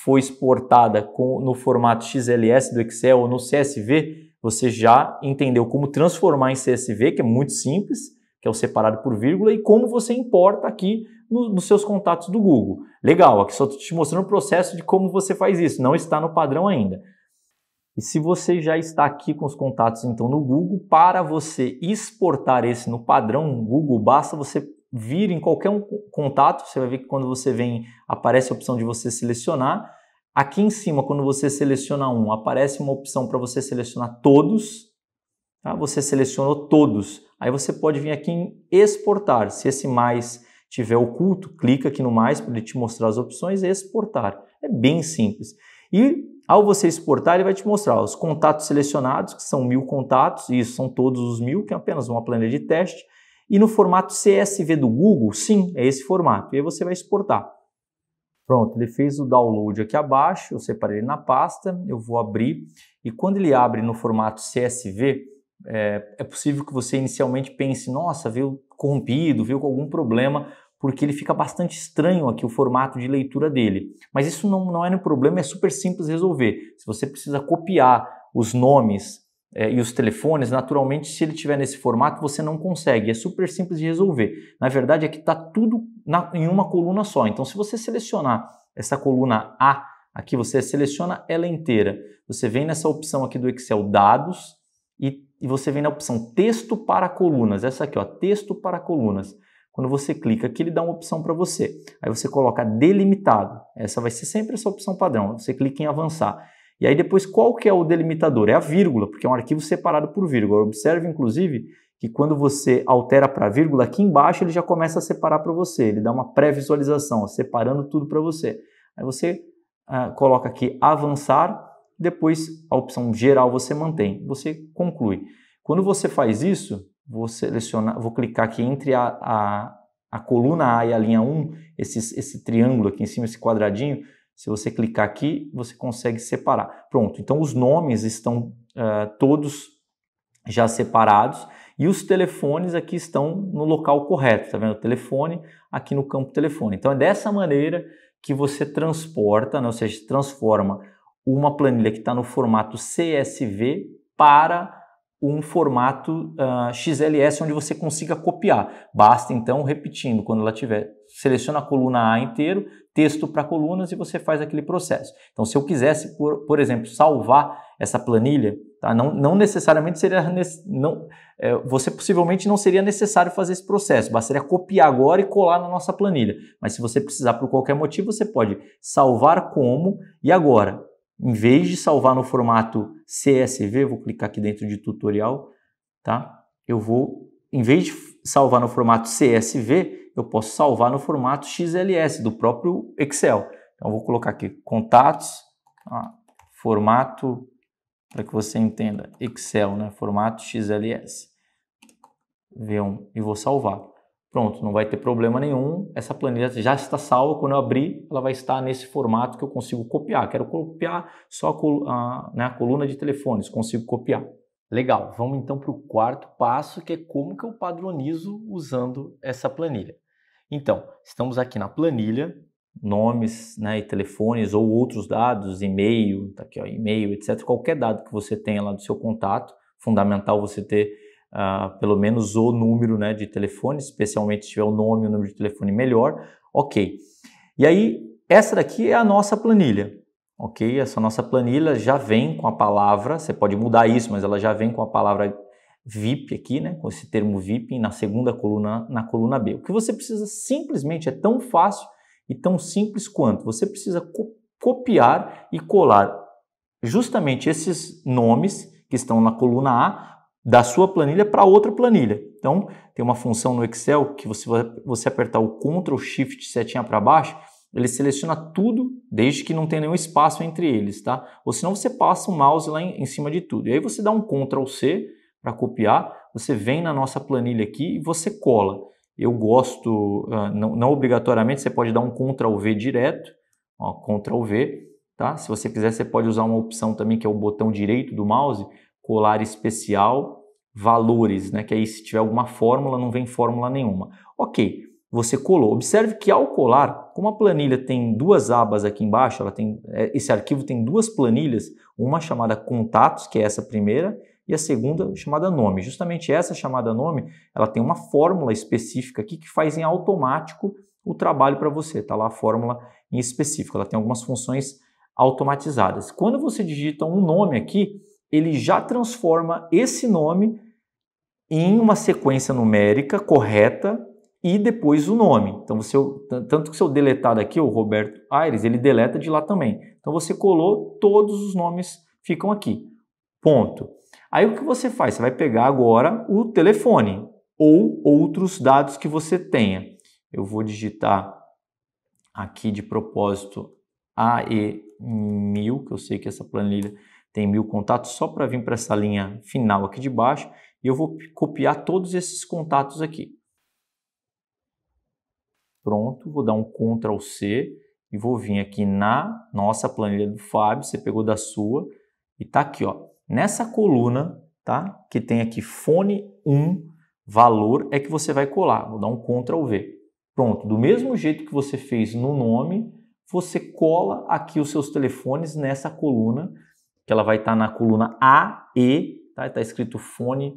foi exportada com, no formato XLS do Excel ou no CSV, você já entendeu como transformar em CSV, que é muito simples, que é o separado por vírgula, e como você importa aqui no, nos seus contatos do Google. Legal, aqui só estou te mostrando o processo de como você faz isso, não está no padrão ainda. E se você já está aqui com os contatos então no Google, para você exportar esse no padrão Google, basta você vir em qualquer um contato, você vai ver que quando você vem, aparece a opção de você selecionar. Aqui em cima, quando você seleciona um, aparece uma opção para você selecionar todos. Tá? Você selecionou todos. Aí você pode vir aqui em exportar. Se esse mais tiver oculto, clica aqui no mais para ele te mostrar as opções e exportar. É bem simples. E ao você exportar, ele vai te mostrar os contatos selecionados, que são mil contatos, e isso são todos os mil, que é apenas uma planilha de teste. E no formato CSV do Google, sim, é esse formato. E aí você vai exportar. Pronto, ele fez o download aqui abaixo, eu separei ele na pasta, eu vou abrir. E quando ele abre no formato CSV, é, é possível que você inicialmente pense, nossa, veio corrompido, veio com algum problema, porque ele fica bastante estranho aqui o formato de leitura dele. Mas isso não, não é um problema, é super simples resolver. Se você precisa copiar os nomes é, e os telefones, naturalmente, se ele tiver nesse formato, você não consegue. É super simples de resolver. Na verdade, aqui é está tudo na, em uma coluna só. Então, se você selecionar essa coluna A, aqui você seleciona ela inteira. Você vem nessa opção aqui do Excel Dados e, e você vem na opção Texto para Colunas. Essa aqui, ó, Texto para Colunas. Quando você clica aqui, ele dá uma opção para você. Aí você coloca delimitado. Essa vai ser sempre essa opção padrão. Você clica em avançar. E aí depois, qual que é o delimitador? É a vírgula, porque é um arquivo separado por vírgula. Observe, inclusive, que quando você altera para vírgula, aqui embaixo ele já começa a separar para você. Ele dá uma pré-visualização, separando tudo para você. Aí você ah, coloca aqui avançar, depois a opção geral você mantém, você conclui. Quando você faz isso, vou selecionar, vou clicar aqui entre a, a, a coluna A e a linha 1, esse, esse triângulo aqui em cima, esse quadradinho, se você clicar aqui, você consegue separar. Pronto, então os nomes estão uh, todos já separados e os telefones aqui estão no local correto, tá vendo? O telefone aqui no campo telefone. Então é dessa maneira que você transporta, né? ou seja, transforma uma planilha que está no formato CSV para um formato uh, ah, XLS onde você consiga copiar. Basta então, repetindo, quando ela tiver, seleciona a coluna A inteiro, texto para colunas e você faz aquele processo. Então, se eu quisesse, por, por exemplo, salvar essa planilha, tá? não, não necessariamente seria. Não, é, você possivelmente não seria necessário fazer esse processo, bastaria copiar agora e colar na nossa planilha. Mas se você precisar por qualquer motivo, você pode salvar como e agora. Em vez de salvar no formato CSV, vou clicar aqui dentro de tutorial, tá? Eu vou, em vez de salvar no formato CSV, eu posso salvar no formato XLS do próprio Excel. Então vou colocar aqui contatos, formato para que você entenda, Excel, né? Formato XLS. V1 e vou salvar. Pronto, não vai ter problema nenhum. Essa planilha já está salva. Quando eu abrir, ela vai estar nesse formato que eu consigo copiar. Quero copiar só a, né, a coluna de telefones, consigo copiar. Legal, vamos então para o quarto passo, que é como que eu padronizo usando essa planilha. Então, estamos aqui na planilha, nomes né, e telefones ou outros dados, e-mail, tá aqui ó, e-mail, etc. Qualquer dado que você tenha lá do seu contato, fundamental você ter uh, pelo menos o número né, de telefone, especialmente se tiver o nome e o número de telefone melhor, ok. E aí, essa daqui é a nossa planilha, ok? Essa nossa planilha já vem com a palavra, você pode mudar isso, mas ela já vem com a palavra VIP aqui, né, com esse termo VIP na segunda coluna, na coluna B. O que você precisa simplesmente é tão fácil e tão simples quanto você precisa co copiar e colar justamente esses nomes que estão na coluna A da sua planilha para outra planilha. Então, tem uma função no Excel que você, você apertar o Ctrl Shift setinha para baixo, ele seleciona tudo, desde que não tenha nenhum espaço entre eles, tá? Ou senão você passa o mouse lá em, em cima de tudo. E aí você dá um Ctrl C para copiar, você vem na nossa planilha aqui e você cola. Eu gosto, ah, não, não obrigatoriamente, você pode dar um Ctrl V direto, ó, Ctrl V, tá? Se você quiser, você pode usar uma opção também que é o botão direito do mouse, colar especial, valores, né? Que aí se tiver alguma fórmula, não vem fórmula nenhuma. Ok, você colou. Observe que ao colar, como a planilha tem duas abas aqui embaixo, ela tem, é, esse arquivo tem duas planilhas, uma chamada contatos, que é essa primeira, e a segunda chamada nome. Justamente essa chamada nome, ela tem uma fórmula específica aqui que faz em automático o trabalho para você. Está lá a fórmula em específico, ela tem algumas funções automatizadas. Quando você digita um nome aqui, ele já transforma esse nome em uma sequência numérica correta e depois o nome. Então, você, tanto que se eu deletar daqui, o Roberto Aires, ele deleta de lá também. Então, você colou, todos os nomes ficam aqui. Ponto. Aí o que você faz? Você vai pegar agora o telefone ou outros dados que você tenha. Eu vou digitar aqui de propósito AE1000, que eu sei que essa planilha tem mil contatos só para vir para essa linha final aqui de baixo e eu vou copiar todos esses contatos aqui. Pronto, vou dar um Ctrl C e vou vir aqui na nossa planilha do Fábio, você pegou da sua e tá aqui, ó. Nessa coluna, tá? Que tem aqui fone 1, valor é que você vai colar. Vou dar um Ctrl V. Pronto, do mesmo jeito que você fez no nome, você cola aqui os seus telefones nessa coluna que ela vai estar tá na coluna A e tá? tá escrito fone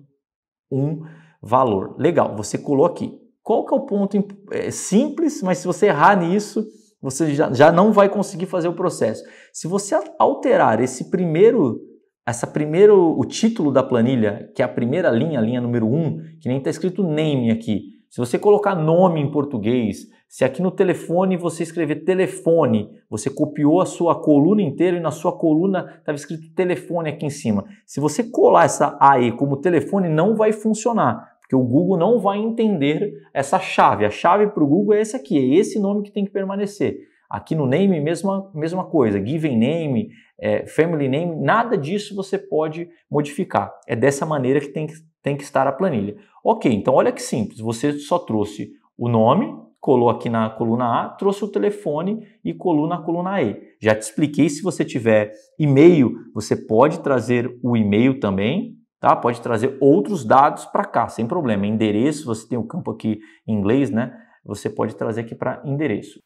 1 valor. Legal, você colou aqui. Qual que é o ponto é, simples, mas se você errar nisso, você já, já não vai conseguir fazer o processo. Se você alterar esse primeiro essa primeiro o título da planilha, que é a primeira linha, a linha número 1, que nem está escrito name aqui. Se você colocar nome em português, se aqui no telefone você escrever telefone, você copiou a sua coluna inteira e na sua coluna estava escrito telefone aqui em cima. Se você colar essa AE como telefone, não vai funcionar, porque o Google não vai entender essa chave. A chave para o Google é essa aqui, é esse nome que tem que permanecer. Aqui no name, mesma, mesma coisa, given name, é, family name, nada disso você pode modificar. É dessa maneira que tem, que tem que estar a planilha. Ok, então olha que simples, você só trouxe o nome, colou aqui na coluna A, trouxe o telefone e colou na coluna E. Já te expliquei se você tiver e-mail, você pode trazer o e-mail também, tá? Pode trazer outros dados para cá, sem problema. Endereço, você tem o um campo aqui em inglês, né? Você pode trazer aqui para endereço.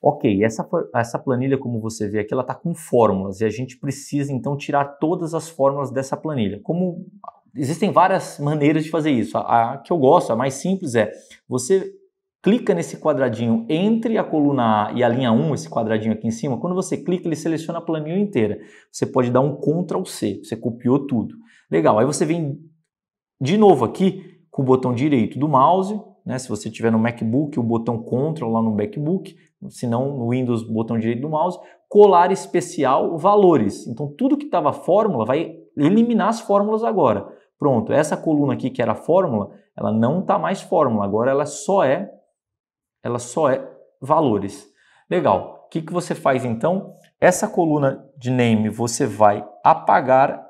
Ok, essa, essa planilha, como você vê aqui, ela está com fórmulas e a gente precisa então tirar todas as fórmulas dessa planilha. Como existem várias maneiras de fazer isso, a, a que eu gosto, a mais simples é você clica nesse quadradinho entre a coluna A e a linha 1, esse quadradinho aqui em cima, quando você clica, ele seleciona a planilha inteira. Você pode dar um Ctrl C, você copiou tudo. Legal, aí você vem de novo aqui com o botão direito do mouse, né? se você tiver no MacBook, o botão Ctrl lá no MacBook, se não no Windows, botão direito do mouse, colar especial valores. Então tudo que estava fórmula vai eliminar as fórmulas agora. Pronto, essa coluna aqui que era fórmula, ela não está mais fórmula, agora ela só é ela só é valores. Legal. O que, que você faz então? Essa coluna de name você vai apagar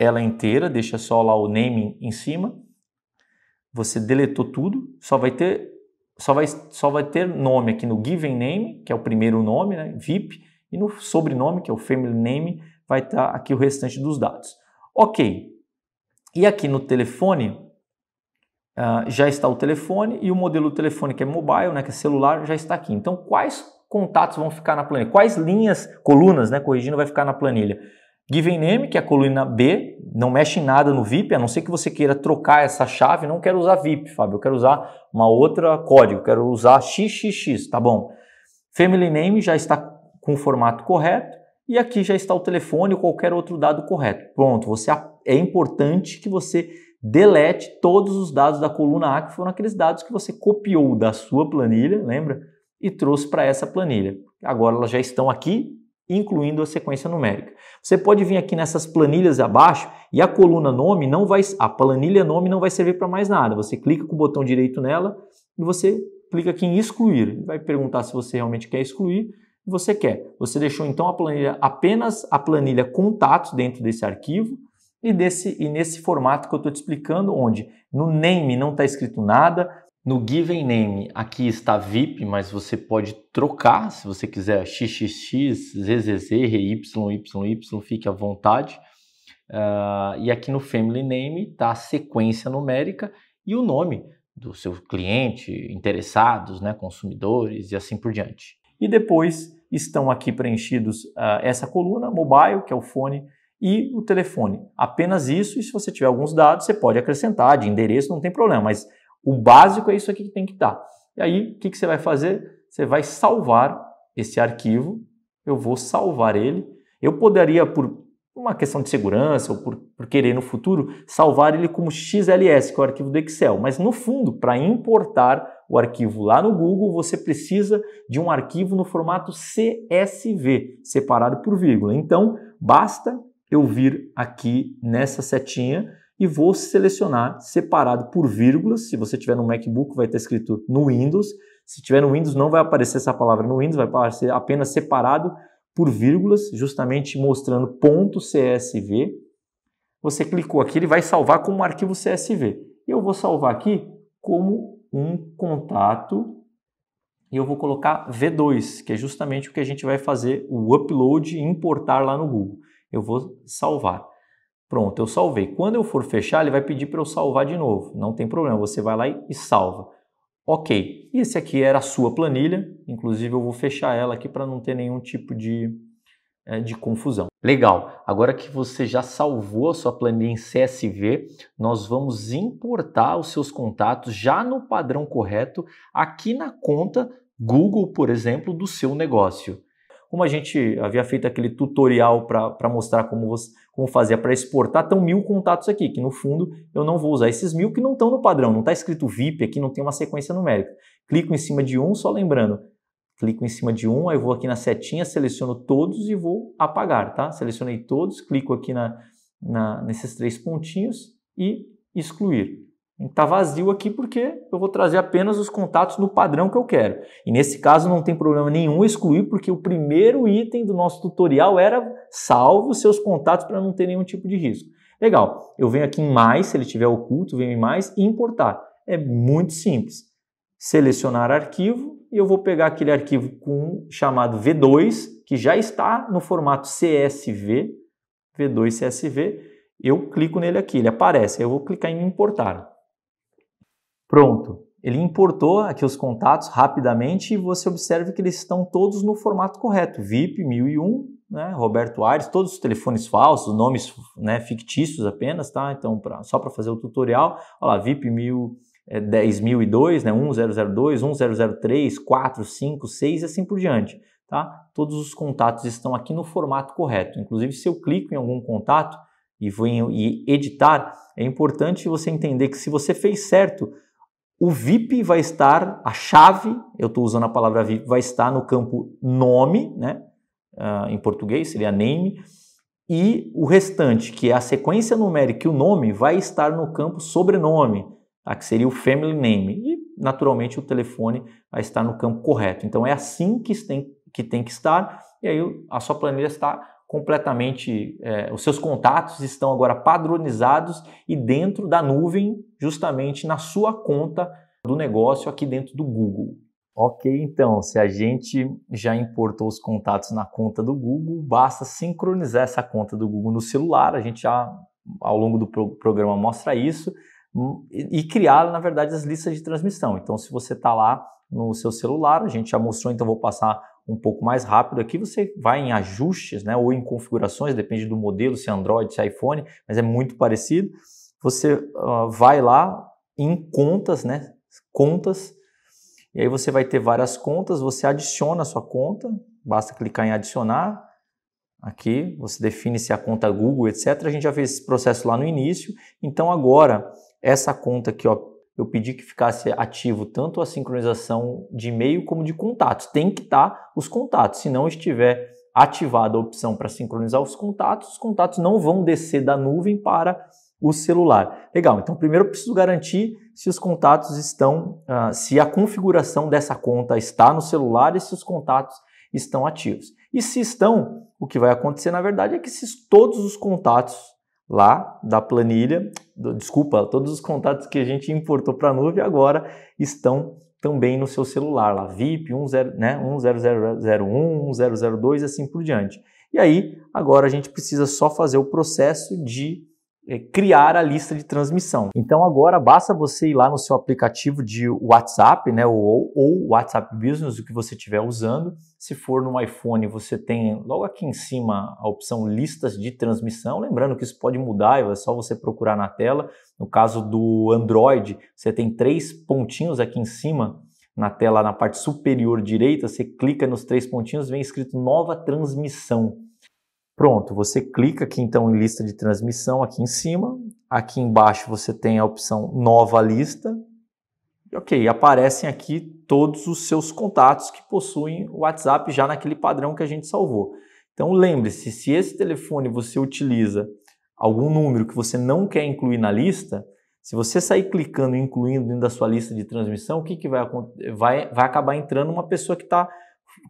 ela inteira, deixa só lá o name em cima. Você deletou tudo, só vai ter só vai, só vai ter nome aqui no given name, que é o primeiro nome, né, VIP, e no sobrenome, que é o family name, vai estar tá aqui o restante dos dados. OK. E aqui no telefone, uh, já está o telefone e o modelo do telefone que é mobile, né, que é celular, já está aqui. Então, quais contatos vão ficar na planilha? Quais linhas, colunas, né, corrigindo, vai ficar na planilha? Given name, que é a coluna B, não mexe em nada no VIP, a não ser que você queira trocar essa chave. Não quero usar VIP, Fábio, eu quero usar uma outra código, quero usar XXX, tá bom? Family name já está com o formato correto e aqui já está o telefone ou qualquer outro dado correto. Pronto, você é importante que você delete todos os dados da coluna A, que foram aqueles dados que você copiou da sua planilha, lembra? E trouxe para essa planilha. Agora elas já estão aqui, incluindo a sequência numérica. Você pode vir aqui nessas planilhas abaixo e a coluna nome não vai, a planilha nome não vai servir para mais nada. Você clica com o botão direito nela e você clica aqui em excluir. Vai perguntar se você realmente quer excluir. Você quer. Você deixou então a planilha apenas a planilha contatos dentro desse arquivo e, desse, e nesse formato que eu estou te explicando, onde no name não está escrito nada, no given name aqui está VIP, mas você pode trocar se você quiser xxx, zzz, ryy, fique à vontade. Uh, e aqui no family name está a sequência numérica e o nome do seu cliente, interessados, né, consumidores e assim por diante. E depois estão aqui preenchidos uh, essa coluna, mobile, que é o fone e o telefone. Apenas isso, e se você tiver alguns dados, você pode acrescentar de endereço, não tem problema, mas o básico é isso aqui que tem que estar. E aí, o que, que você vai fazer? Você vai salvar esse arquivo, eu vou salvar ele. Eu poderia, por uma questão de segurança ou por, por querer no futuro, salvar ele como XLS, que é o arquivo do Excel. Mas no fundo, para importar o arquivo lá no Google, você precisa de um arquivo no formato CSV, separado por vírgula. Então, basta eu vir aqui nessa setinha e vou selecionar separado por vírgulas. Se você tiver no MacBook, vai estar escrito no Windows. Se tiver no Windows, não vai aparecer essa palavra no Windows, vai aparecer apenas separado por vírgulas, justamente mostrando .csv. Você clicou aqui, ele vai salvar como um arquivo CSV. Eu vou salvar aqui como um contato e eu vou colocar V2, que é justamente o que a gente vai fazer o upload e importar lá no Google eu vou salvar. Pronto, eu salvei. Quando eu for fechar, ele vai pedir para eu salvar de novo. Não tem problema, você vai lá e salva. Ok, e esse aqui era a sua planilha, inclusive eu vou fechar ela aqui para não ter nenhum tipo de, eh, de confusão. Legal, agora que você já salvou a sua planilha em CSV, nós vamos importar os seus contatos já no padrão correto aqui na conta Google, por exemplo, do seu negócio. Como a gente havia feito aquele tutorial para mostrar como, você, como fazer para exportar, estão mil contatos aqui, que no fundo eu não vou usar esses mil que não estão no padrão, não está escrito VIP aqui, não tem uma sequência numérica. Clico em cima de um, só lembrando, clico em cima de um, aí vou aqui na setinha, seleciono todos e vou apagar, tá? Selecionei todos, clico aqui na, na nesses três pontinhos e excluir. Está vazio aqui porque eu vou trazer apenas os contatos no padrão que eu quero. E nesse caso não tem problema nenhum excluir, porque o primeiro item do nosso tutorial era salve os seus contatos para não ter nenhum tipo de risco. Legal, eu venho aqui em mais, se ele estiver oculto, venho em mais e importar. É muito simples. Selecionar arquivo e eu vou pegar aquele arquivo com, chamado V2, que já está no formato CSV, V2 CSV, eu clico nele aqui, ele aparece, eu vou clicar em importar. Pronto. Ele importou aqui os contatos rapidamente e você observa que eles estão todos no formato correto. VIP 1001, né? Roberto Aires, todos os telefones falsos, nomes né, fictícios apenas, tá? Então, pra, só para fazer o tutorial, olha lá, VIP 1000, é, 10.002, né? 1002, 1003, 4, 5, 6 e assim por diante, tá? Todos os contatos estão aqui no formato correto. Inclusive, se eu clico em algum contato e vou em, e editar, é importante você entender que se você fez certo, o VIP vai estar, a chave, eu estou usando a palavra VIP, vai estar no campo nome, né? Uh, em português seria name, e o restante, que é a sequência numérica e o nome, vai estar no campo sobrenome, tá? que seria o family name. E, naturalmente, o telefone vai estar no campo correto. Então, é assim que tem que, tem que estar, e aí a sua planilha está completamente, é, os seus contatos estão agora padronizados e dentro da nuvem, justamente na sua conta do negócio aqui dentro do Google. Ok, então, se a gente já importou os contatos na conta do Google, basta sincronizar essa conta do Google no celular. A gente já, ao longo do pro programa, mostra isso hum, e, e criar, na verdade, as listas de transmissão. Então, se você está lá no seu celular, a gente já mostrou, então vou passar um pouco mais rápido aqui, você vai em ajustes, né, ou em configurações, depende do modelo, se é Android, se é iPhone, mas é muito parecido. Você uh, vai lá em contas, né, contas, e aí você vai ter várias contas, você adiciona a sua conta, basta clicar em adicionar, aqui você define se é a conta Google, etc. A gente já fez esse processo lá no início, então agora essa conta aqui, ó, eu pedi que ficasse ativo tanto a sincronização de e-mail como de contatos. Tem que estar os contatos, se não estiver ativada a opção para sincronizar os contatos, os contatos não vão descer da nuvem para o celular. Legal, então primeiro eu preciso garantir se os contatos estão, uh, se a configuração dessa conta está no celular e se os contatos estão ativos. E se estão, o que vai acontecer na verdade é que se todos os contatos lá da planilha, do, desculpa, todos os contatos que a gente importou para a nuvem agora estão também no seu celular, lá VIP 10, né, 10001, 1002 e assim por diante. E aí, agora a gente precisa só fazer o processo de é, criar a lista de transmissão. Então agora basta você ir lá no seu aplicativo de WhatsApp, né, ou, ou WhatsApp Business, o que você estiver usando. Se for no iPhone, você tem logo aqui em cima a opção listas de transmissão. Lembrando que isso pode mudar, é só você procurar na tela. No caso do Android, você tem três pontinhos aqui em cima na tela, na parte superior direita. Você clica nos três pontinhos, vem escrito nova transmissão. Pronto, você clica aqui então em lista de transmissão aqui em cima, aqui embaixo você tem a opção nova lista. ok, aparecem aqui todos os seus contatos que possuem o WhatsApp já naquele padrão que a gente salvou. Então lembre-se, se esse telefone você utiliza algum número que você não quer incluir na lista, se você sair clicando e incluindo dentro da sua lista de transmissão, o que, que vai acontecer? Vai, vai acabar entrando uma pessoa que, tá,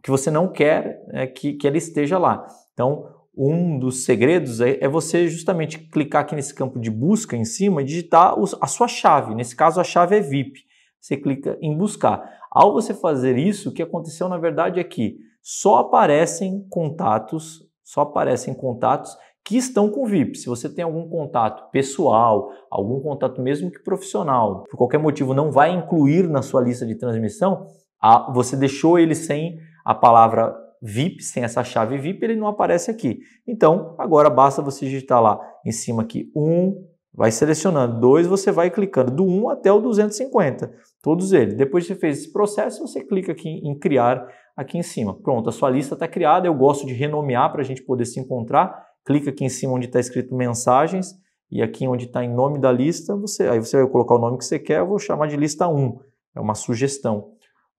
que você não quer é, que, que ela esteja lá. Então, um dos segredos é, é, você justamente clicar aqui nesse campo de busca em cima e digitar os, a sua chave. Nesse caso, a chave é VIP. Você clica em buscar. Ao você fazer isso, o que aconteceu na verdade é que só aparecem contatos, só aparecem contatos que estão com VIP. Se você tem algum contato pessoal, algum contato mesmo que profissional, por qualquer motivo não vai incluir na sua lista de transmissão, a, você deixou ele sem a palavra VIP, sem essa chave VIP, ele não aparece aqui. Então, agora basta você digitar lá em cima aqui 1, um, vai selecionando, 2, você vai clicando do 1 um até o 250, todos eles. Depois que você fez esse processo, você clica aqui em criar aqui em cima. Pronto, a sua lista está criada, eu gosto de renomear para a gente poder se encontrar. Clica aqui em cima onde está escrito mensagens e aqui onde está em nome da lista, você, aí você vai colocar o nome que você quer, eu vou chamar de lista 1, é uma sugestão.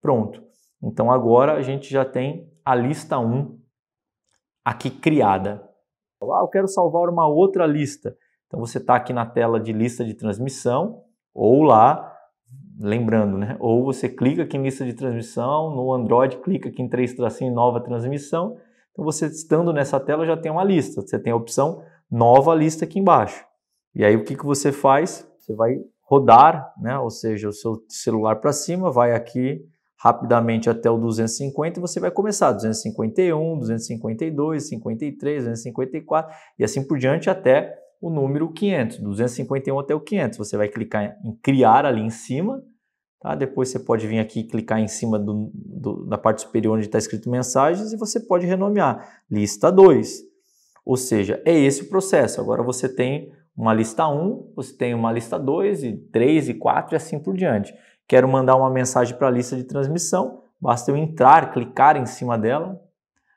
Pronto. Então agora a gente já tem a lista 1 aqui criada. Ah, eu quero salvar uma outra lista. Então você está aqui na tela de lista de transmissão ou lá, lembrando, né? Ou você clica aqui em lista de transmissão, no Android clica aqui em três tracinhos nova transmissão. Então você estando nessa tela já tem uma lista. Você tem a opção nova lista aqui embaixo. E aí o que, que você faz? Você vai rodar, né? Ou seja, o seu celular para cima, vai aqui rapidamente até o 250 e você vai começar 251, 252, 53, 254 e assim por diante até o número 500, 251 até o 500. Você vai clicar em criar ali em cima, tá? Depois você pode vir aqui e clicar em cima do, do, da parte superior onde está escrito mensagens e você pode renomear lista 2. Ou seja, é esse o processo. Agora você tem uma lista 1, você tem uma lista 2 e 3 e 4 e assim por diante. Quero mandar uma mensagem para a lista de transmissão, basta eu entrar, clicar em cima dela,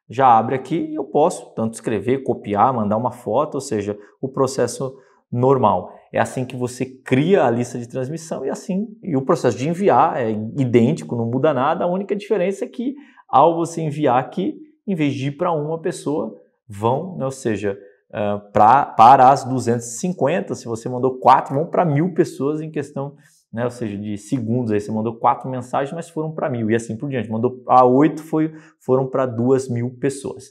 já abre aqui e eu posso tanto escrever, copiar, mandar uma foto, ou seja, o processo normal. É assim que você cria a lista de transmissão e é assim, e o processo de enviar é idêntico, não muda nada. A única diferença é que ao você enviar aqui, em vez de ir para uma pessoa, vão, né, ou seja, uh, pra, para as 250, se você mandou quatro, vão para mil pessoas em questão de né? Ou seja, de segundos aí você mandou quatro mensagens, mas foram para mil e assim por diante. Mandou a oito, foi, foram para duas mil pessoas.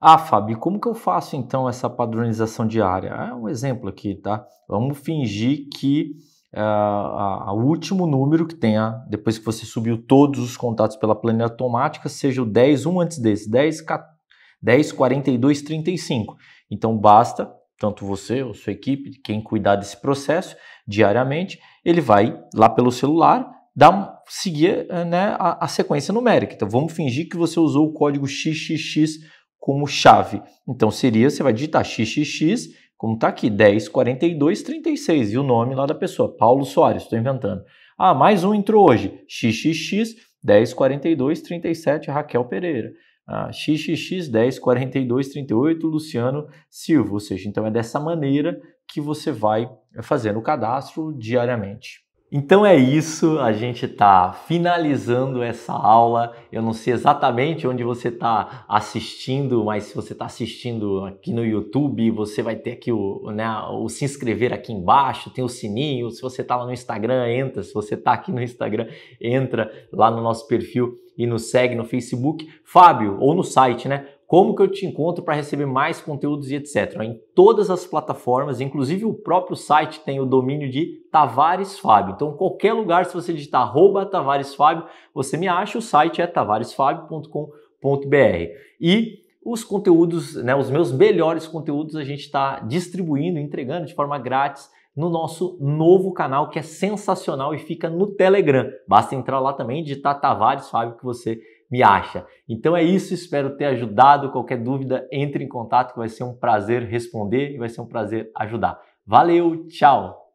Ah, Fábio, como que eu faço então essa padronização diária? É um exemplo aqui, tá? Vamos fingir que uh, último número que tenha, depois que você subiu todos os contatos pela planilha automática, seja o 10, um antes desse, 10, 10 42, 35. Então basta, tanto você ou sua equipe, quem cuidar desse processo diariamente, ele vai lá pelo celular dá, seguir eh, né, a, a, sequência numérica. Então vamos fingir que você usou o código XXX como chave. Então seria, você vai digitar XXX, como está aqui, 104236 e o nome lá da pessoa, Paulo Soares, estou inventando. Ah, mais um entrou hoje, XXX 104237 Raquel Pereira. Ah, XXX 104238 Luciano Silva. Ou seja, então é dessa maneira que você vai fazendo o cadastro diariamente. Então é isso, a gente está finalizando essa aula. Eu não sei exatamente onde você está assistindo, mas se você está assistindo aqui no YouTube, você vai ter aqui o, né, o se inscrever aqui embaixo, tem o sininho. Se você está lá no Instagram, entra. Se você está aqui no Instagram, entra lá no nosso perfil e nos segue no Facebook. Fábio, ou no site, né? como que eu te encontro para receber mais conteúdos e etc. Em todas as plataformas, inclusive o próprio site tem o domínio de Tavares Fábio. Então, qualquer lugar, se você digitar arroba Tavares Fábio, você me acha, o site é tavaresfábio.com.br. E os conteúdos, né, os meus melhores conteúdos a gente está distribuindo, entregando de forma grátis no nosso novo canal que é sensacional e fica no Telegram. Basta entrar lá também e digitar Tavares Fábio que você me acha. Então é isso, espero ter ajudado. Qualquer dúvida, entre em contato que vai ser um prazer responder e vai ser um prazer ajudar. Valeu, tchau!